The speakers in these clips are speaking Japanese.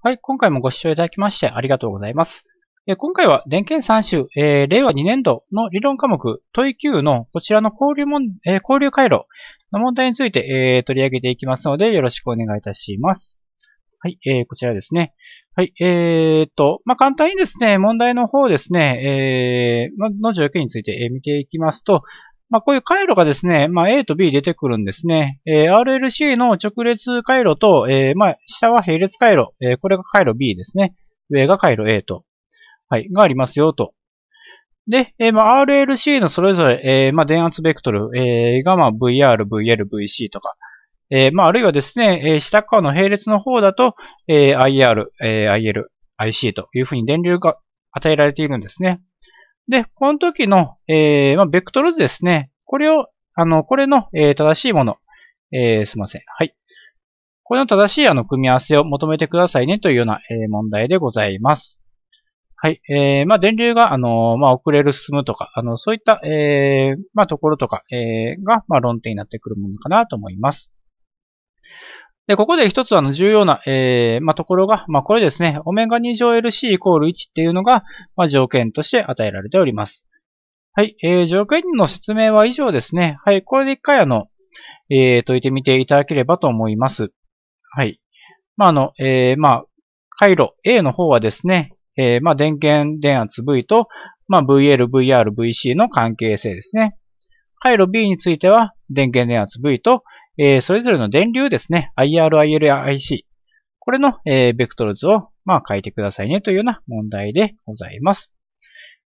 はい、今回もご視聴いただきましてありがとうございます。え今回は、電検3種、えー、令和2年度の理論科目、問い Q のこちらの交流もえー、交流回路の問題について、えー、取り上げていきますので、よろしくお願いいたします。はい、えー、こちらですね。はい、えー、っと、まあ、簡単にですね、問題の方ですね、えー、の条件について見ていきますと、まあ、こういう回路がですね、まあ、A と B 出てくるんですね。えー、RLC の直列回路と、えー、まあ、下は並列回路、えー、これが回路 B ですね。上が回路 A と。はい、がありますよと。で、えー、まあ、RLC のそれぞれ、えー、まあ、電圧ベクトル、えー、が、まあ、VR、VL、VC とか、えー、まあ、あるいはですね、え下側の並列の方だと、えー、IR、えー、IL、IC というふうに電流が与えられているんですね。で、この時の、えー、まあ、ベクトル図ですね。これを、あの、これの、えー、正しいもの、えー、すいません。はい。これの正しいあの組み合わせを求めてくださいねというような、え問題でございます。はい。えー、まあ、電流が、あの、まあ、遅れる、進むとか、あの、そういった、えー、まあ、ところとか、えー、が、まあ、論点になってくるものかなと思います。で、ここで一つあの重要な、えー、まあ、ところが、まあ、これですね、オメガ2乗 LC イコール1っていうのが、まあ、条件として与えられております。はい、えー、条件の説明は以上ですね。はい、これで一回あの、えー、解いてみていただければと思います。はい。まあ、あの、えー、まあ、回路 A の方はですね、えー、まあ、電源電圧 V と、まあ、VL、VR、VC の関係性ですね。回路 B については、電源電圧 V と、えー、それぞれの電流ですね、IR、IL や IC、これの、えー、ベクトル図を、まあ、書いてくださいねというような問題でございます。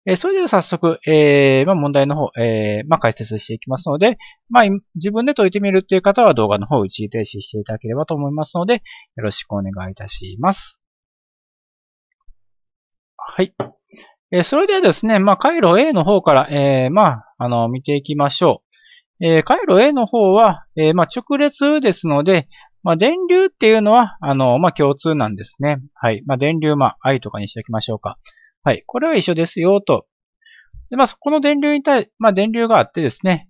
えー、それでは早速、えー、まあ、問題の方、えー、まあ、解説していきますので、まあ、自分で解いてみるという方は動画の方を一時停止していただければと思いますので、よろしくお願いいたします。はい。えー、それではですね、まあ、回路 A の方から、えー、まあ、あの、見ていきましょう。えー、回路 A の方は、えー、まあ、直列ですので、まあ、電流っていうのは、あの、まあ、共通なんですね。はい。まあ、電流、まあ、I とかにしておきましょうか。はい。これは一緒ですよ、と。で、まあ、この電流に対、まあ、電流があってですね。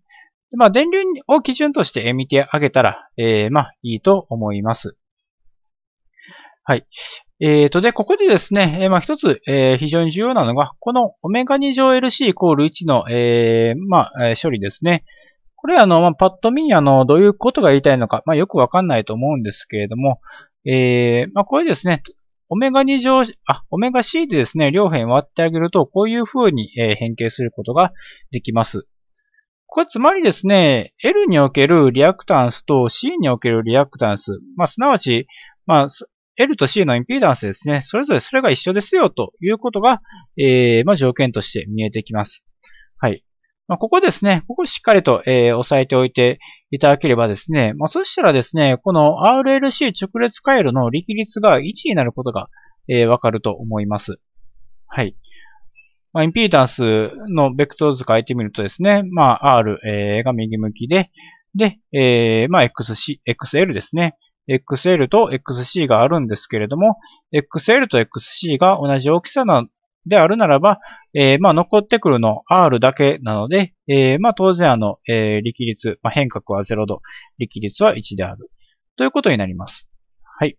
まあ、電流を基準として見てあげたら、えー、まあ、いいと思います。はい。えーと、で、ここでですね、えー、まあ、一つ、えー、非常に重要なのが、このオメガ2乗 LC イコール1の、えー、まあ、処理ですね。これあの、まあ、パッと見、にあの、どういうことが言いたいのか、まあ、よくわかんないと思うんですけれども、えー、まあ、これですね、オメガ2乗、あ、オメガ C でですね、両辺割ってあげると、こういう風に変形することができます。これつまりですね、L におけるリアクタンスと C におけるリアクタンス、まあ、すなわち、まあ、L と C のインピーダンスですね、それぞれそれが一緒ですよということが、えー、まあ、条件として見えてきます。まあ、ここですね、ここしっかりと、えー、押さえておいていただければですね、まあ、そしたらですね、この RLC 直列回路の力率が1になることが、えー、わかると思います。はい。まあ、インピーダンスのベクトル図変えてみるとですね、まあ、R、えー、が右向きで、で、えー、まあ、XC、XL ですね。XL と XC があるんですけれども、XL と XC が同じ大きさなであるならば、えー、まあ、残ってくるの R だけなので、えー、まあ、当然あの、えー、力率、まあ、変革は0度、力率は1である。ということになります。はい。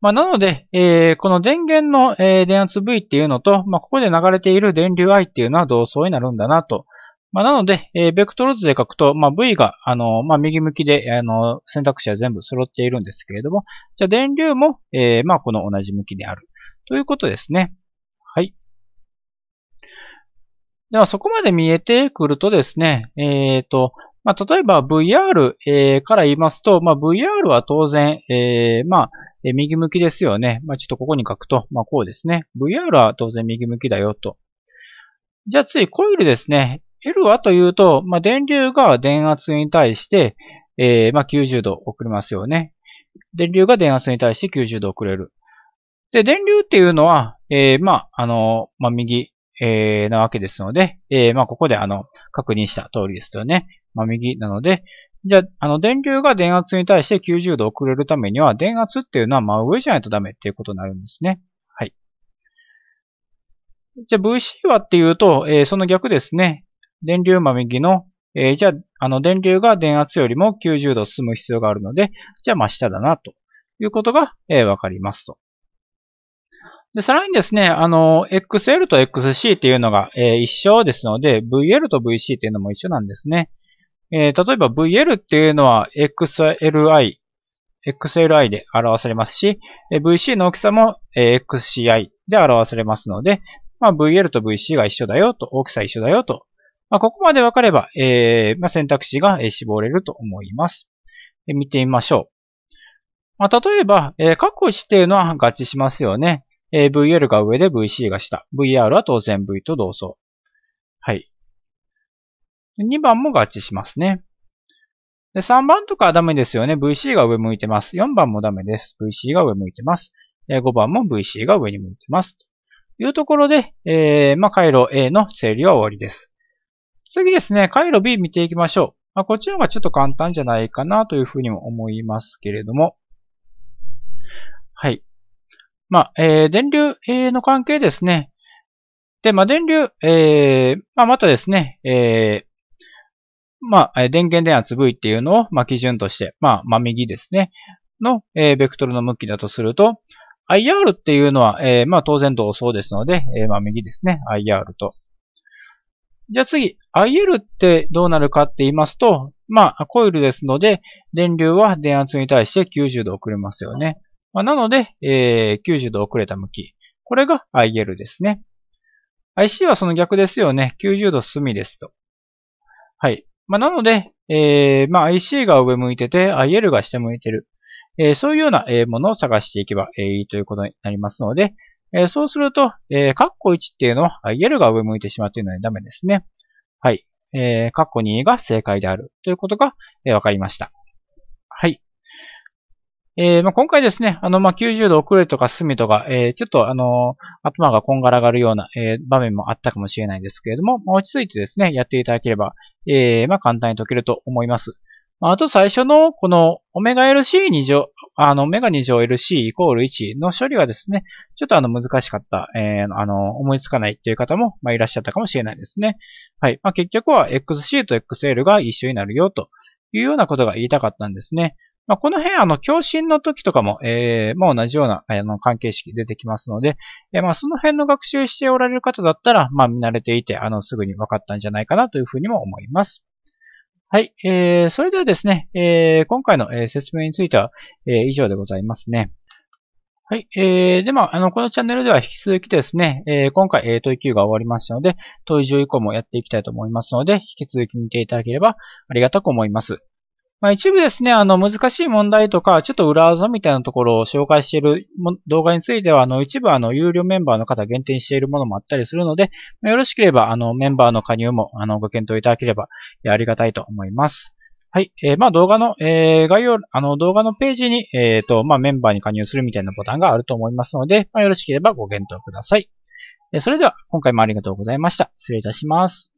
まあ、なので、えー、この電源の、えー、電圧 V っていうのと、まあ、ここで流れている電流 I っていうのは同層になるんだなと。まあ、なので、えー、ベクトル図で書くと、まあ、V が、あの、まあ、右向きで、あの、選択肢は全部揃っているんですけれども、じゃあ電流も、えー、まあ、この同じ向きである。ということですね。はい。では、そこまで見えてくるとですね、えっ、ー、と、まあ、例えば VR、えー、から言いますと、まあ、VR は当然、えー、まあ、右向きですよね。まあ、ちょっとここに書くと、まあ、こうですね。VR は当然右向きだよと。じゃあ次、コイルですね。L はというと、まあ、電流が電圧に対して、えー、まあ、90度遅れますよね。電流が電圧に対して90度遅れる。で、電流っていうのは、えー、まあ、あの、まあ、右、えー、なわけですので、えー、まあ、ここで、あの、確認した通りですよね。まあ、右なので、じゃあ、あの、電流が電圧に対して90度遅れるためには、電圧っていうのは真上じゃないとダメっていうことになるんですね。はい。じゃあ、VC はっていうと、えー、その逆ですね。電流真右の、えー、じゃあ、あの、電流が電圧よりも90度進む必要があるので、じゃあ、真下だな、ということが、えー、わかりますと。で、さらにですね、あの、XL と XC っていうのが、えー、一緒ですので、VL と VC っていうのも一緒なんですね。えー、例えば VL っていうのは XLI、XLI で表されますし、VC の大きさも XCI で表されますので、まあ、VL と VC が一緒だよと、大きさ一緒だよと。まあ、ここまで分かれば、えー、まあ、選択肢が絞れると思います。見てみましょう。まあ、例えば、えー、各指定のは合致しますよね。えー、VL が上で VC が下。VR は当然 V と同層。はい。2番も合致しますね。で、3番とかはダメですよね。VC が上向いてます。4番もダメです。VC が上向いてます。えー、5番も VC が上に向いてます。というところで、えー、まあ、回路 A の整理は終わりです。次ですね、回路 B 見ていきましょう。まあ、こっちの方がちょっと簡単じゃないかなというふうにも思いますけれども。はい。まあ、えー、電流の関係ですね。で、まあ、電流、えー、まあ、またですね、えー、まあ、電源電圧 V っていうのを、まあ、基準として、まあ、真右ですね、の、えー、ベクトルの向きだとすると、IR っていうのは、えー、まあ、当然同層ですので、えー、まあ、右ですね、IR と。じゃあ次、IL ってどうなるかって言いますと、まあ、コイルですので、電流は電圧に対して90度遅れますよね。まあ、なので、えー、90度遅れた向き。これが IL ですね。IC はその逆ですよね。90度隅ですと。はい。まあ、なので、えー、まあ、IC が上向いてて、IL が下向いてる。えー、そういうようなものを探していけばいいということになりますので、えー、そうすると、えー、カッコ1っていうのは IL が上向いてしまっているのでダメですね。はい。えー、カッコ2が正解であるということが、えー、分かりました。えー、まあ、今回ですね、あの、まあ、90度遅れとか進みとか、えー、ちょっとあのー、頭がこんがらがるような、え場面もあったかもしれないんですけれども、まあ、落ち着いてですね、やっていただければ、えまあ、簡単に解けると思います。まあ、あと最初の、この、オメガ LC 2乗、あの、オメガ2乗 LC イコール1の処理はですね、ちょっとあの、難しかった、えあの、思いつかないっていう方も、まあ、いらっしゃったかもしれないですね。はい。まあ、結局は XC と XL が一緒になるよというようなことが言いたかったんですね。まあ、この辺、あの、共振の時とかも、えー、まあ、同じような、あの、関係式出てきますので、えー、まあ、その辺の学習しておられる方だったら、まあ、見慣れていて、あの、すぐに分かったんじゃないかなというふうにも思います。はい、えー、それではですね、えー、今回の、えー、説明については、えー、以上でございますね。はい。えー、で、も、あ、の、このチャンネルでは引き続きですね、えー、今回、えー、問い9が終わりましたので、問い10以降もやっていきたいと思いますので、引き続き見ていただければありがたく思います。まあ、一部ですね、あの、難しい問題とか、ちょっと裏技みたいなところを紹介している動画については、あの、一部あの、有料メンバーの方限定しているものもあったりするので、よろしければ、あの、メンバーの加入も、あの、ご検討いただければ、ありがたいと思います。はい。えー、まあ、動画の、えー、概要、あの、動画のページに、えっ、ー、と、まあ、メンバーに加入するみたいなボタンがあると思いますので、まあ、よろしければご検討ください。それでは、今回もありがとうございました。失礼いたします。